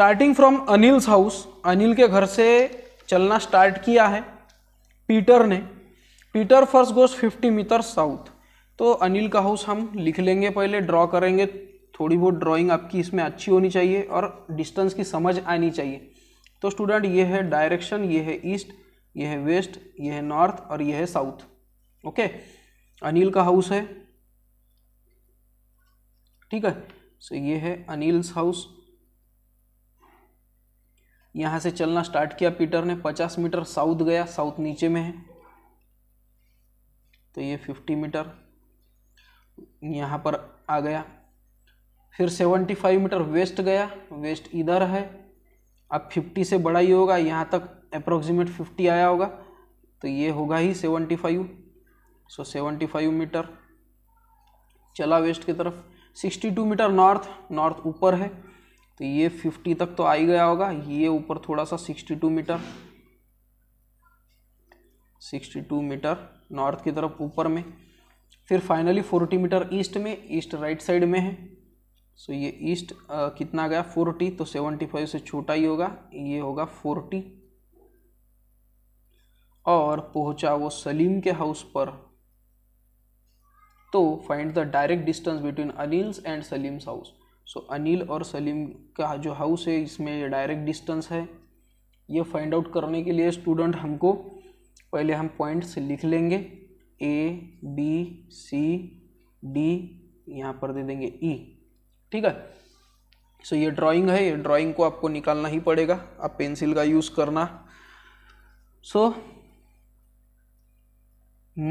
Starting from Anil's house Anil के घर से चलना स्टार्ट किया है पीटर ने Peter first goes 50 metre south तो अनिल का हाउस हम लिख लेंगे पहले ड्रॉ करेंगे थोड़ी बहुत ड्राइंग आपकी इसमें अच्छी होनी चाहिए और डिस्टेंस की समझ आनी चाहिए तो स्टूडेंट ये है डायरेक्शन ये है ईस्ट ये है वेस्ट ये है नॉर्थ और ये है साउथ ओके अनिल का हाउस है ठीक है सो so, ये है अनिल्स हाउस यहाँ से चलना स्टार्ट किया पीटर ने 50 मीटर साउथ गया साउथ नीचे में है तो ये 50 मीटर यहाँ पर आ गया फिर 75 मीटर वेस्ट गया वेस्ट इधर है अब 50 से बड़ा ही होगा यहाँ तक अप्रोक्सीमेट 50 आया होगा तो ये होगा ही 75 सो 75 मीटर चला वेस्ट की तरफ 62 मीटर नॉर्थ नॉर्थ ऊपर है तो ये फिफ्टी तक तो आ ही गया होगा ये ऊपर थोड़ा सा sixty two metre sixty two metre north की तरफ ऊपर में फिर फाइनली फोर्टी मीटर ईस्ट में ईस्ट राइट साइड में है सो ये ईस्ट कितना गया फोर्टी तो सेवेंटी फाइव से छोटा ही होगा ये होगा फोर्टी और पहुंचा वो सलीम के हाउस पर तो find the direct distance between Anil's and Salim's house so Anil और सलीम का जो हाउस है इसमें डायरेक्ट डिस्टेंस है ये फाइंड आउट करने के लिए स्टूडेंट हमको पहले हम पॉइंट्स लिख लेंगे ए बी सी डी यहाँ पर दे देंगे ई e, ठीक है सो so, ये ड्राइंग है ये ड्राइंग को आपको निकालना ही पड़ेगा आप पेंसिल का यूज़ करना सो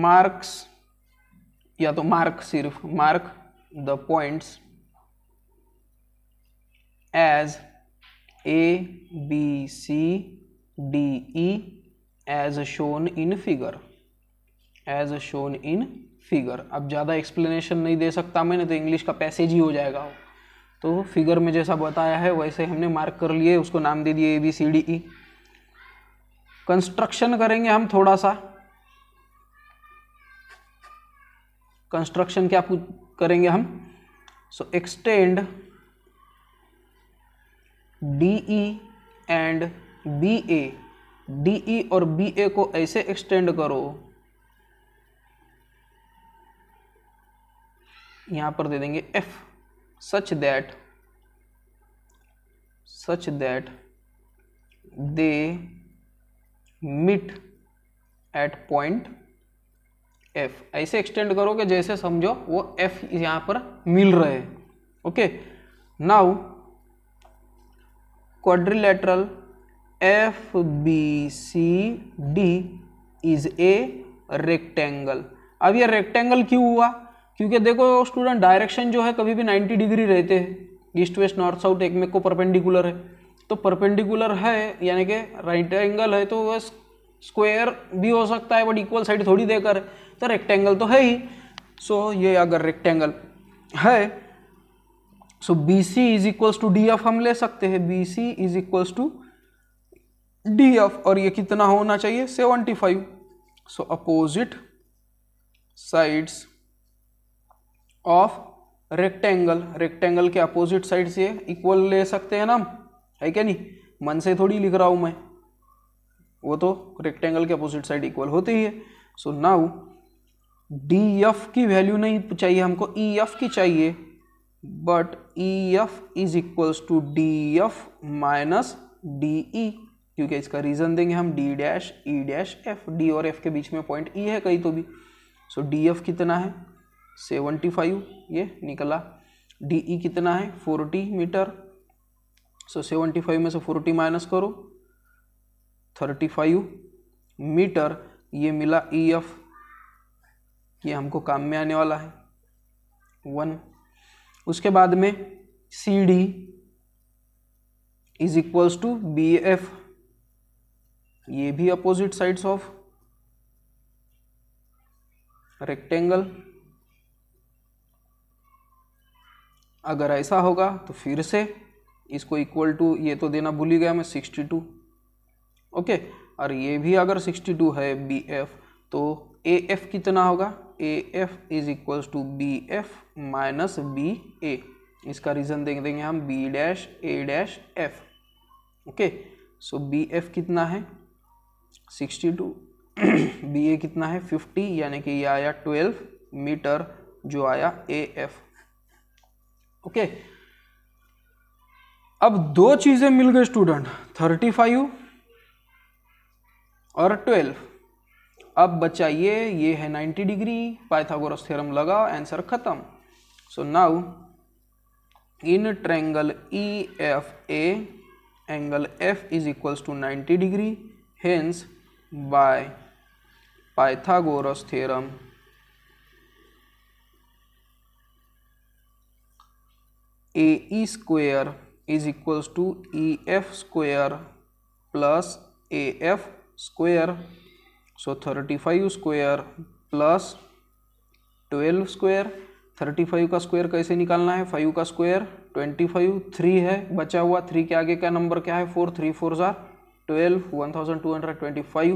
मार्क्स या तो मार्क सिर्फ mark the points as A, B, C, D, E as shown in figure. As shown in figure अब ज़्यादा एक्सप्लेनेशन नहीं दे सकता मैंने तो इंग्लिश का पैसेज ही हो जाएगा तो फिगर में जैसा बताया है वैसे हमने मार्क कर लिए उसको नाम दे दिए A B C D E construction करेंगे हम थोड़ा सा कंस्ट्रक्शन क्या करेंगे हम so extend D and B A D और बी ए को ऐसे एक्सटेंड करो यहां पर दे देंगे F such that such that they meet at point F ऐसे एक्सटेंड करो कि जैसे समझो वो एफ यहां पर मिल रहे okay now quadrilateral FBCD is a rectangle अब ये रेक्टेंगल क्यों हुआ क्योंकि देखो स्टूडेंट डायरेक्शन जो है कभी भी 90 डिग्री रहते हैं ईस्ट वेस्ट नॉर्थ साउथ एक में को परपेंडिकुलर है तो परपेंडिकुलर है यानी कि राइट एंगल है तो वह स्क्वायर भी हो सकता है बट इक्वल साइड थोड़ी देकर तो रेक्टेंगल तो है ही सो so, ये अगर रेक्टेंगल है so B C is equals to D F हम ले सकते हैं B C is equals to D F और ये कितना होना चाहिए seventy five so opposite sides of rectangle rectangle के अपोजिट साइड से इक्वल ले सकते हैं ना है क्या नहीं मन से थोड़ी लिख रहा हूं मैं वो तो रेक्टेंगल के अपोजिट साइड इक्वल होते ही है सो नाउ डी एफ की वैल्यू नहीं चाहिए हमको ई e एफ की चाहिए but E F is equals to D F minus D E क्योंकि इसका रीजन देंगे हम D dash E dash F D और एफ के बीच में पॉइंट ई e है कहीं तो भी सो डी एफ कितना है सेवेंटी फाइव ये निकला डी ई e कितना है forty metre so seventy five में से फोर्टी माइनस करो थर्टी फाइव मीटर ये मिला ई e एफ ये हमको काम में आने वाला है वन उसके बाद में C D is equals to B F ये भी अपोजिट साइड्स ऑफ रेक्टेंगल अगर ऐसा होगा तो फिर से इसको इक्वल टू ये तो देना भूल ही गया मैं सिक्सटी टू ओके और ये भी अगर सिक्सटी टू है बी एफ तो ए एफ कितना होगा A F is equals to B F minus B A इसका रीज़न देख देंगे हम B dash A dash F okay so B F कितना है सिक्सटी टू बी ए कितना है फिफ्टी यानी कि ये आया ट्वेल्व मीटर जो आया ए एफ ओके अब दो चीज़ें मिल गई स्टूडेंट थर्टी फाइव और ट्वेल्व अब बचा ये ये है 90 डिग्री पाइथागोरस थ्योरम लगा आंसर खत्म so now in triangle E F A angle F is equals to 90 degree hence by Pythagoras theorem A E square is equals to E F square plus A F square so thirty five square plus square square five का square कैसे निकालना है five का square five three है बचा हुआ three के आगे का नंबर क्या है फोर थ्री फोर ज़ार twelve one thousand two hundred twenty five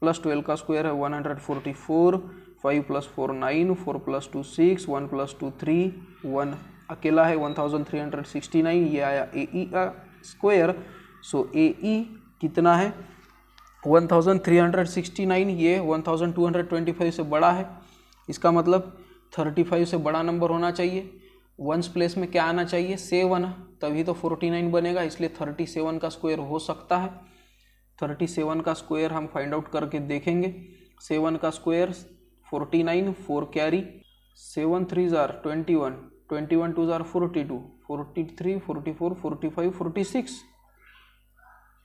plus twelve का स्क्वेयर है one hundred forty four five plus four nine four plus two six one plus two three one अकेला है one thousand three hundred sixty nine ये आया ए ई e का square so ए ई कितना है 1369 ये 1225 से बड़ा है इसका मतलब 35 से बड़ा नंबर होना चाहिए वंस प्लेस में क्या आना चाहिए सेवन तभी तो 49 बनेगा इसलिए 37 का स्क्वायर हो सकता है 37 का स्क्वायर हम फाइंड आउट करके देखेंगे सेवन का square 49 four carry seven three ज़ार twenty one twenty one two ज़ार forty two forty three forty four forty five forty six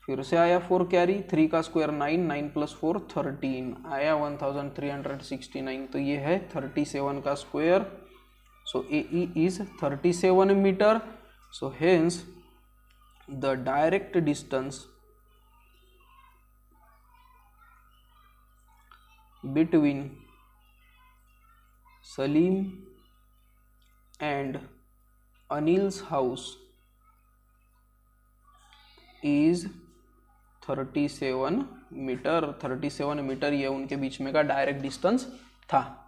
फिर से आया फोर कैरी थ्री का square nine nine plus four thirteen आया one thousand three hundred sixty nine तो ये है थर्टी सेवन का square so A is thirty seven metre so hence the direct distance between Salim and Anil's house is 37 metre 37 metre ये उनके बीच में का direct distance था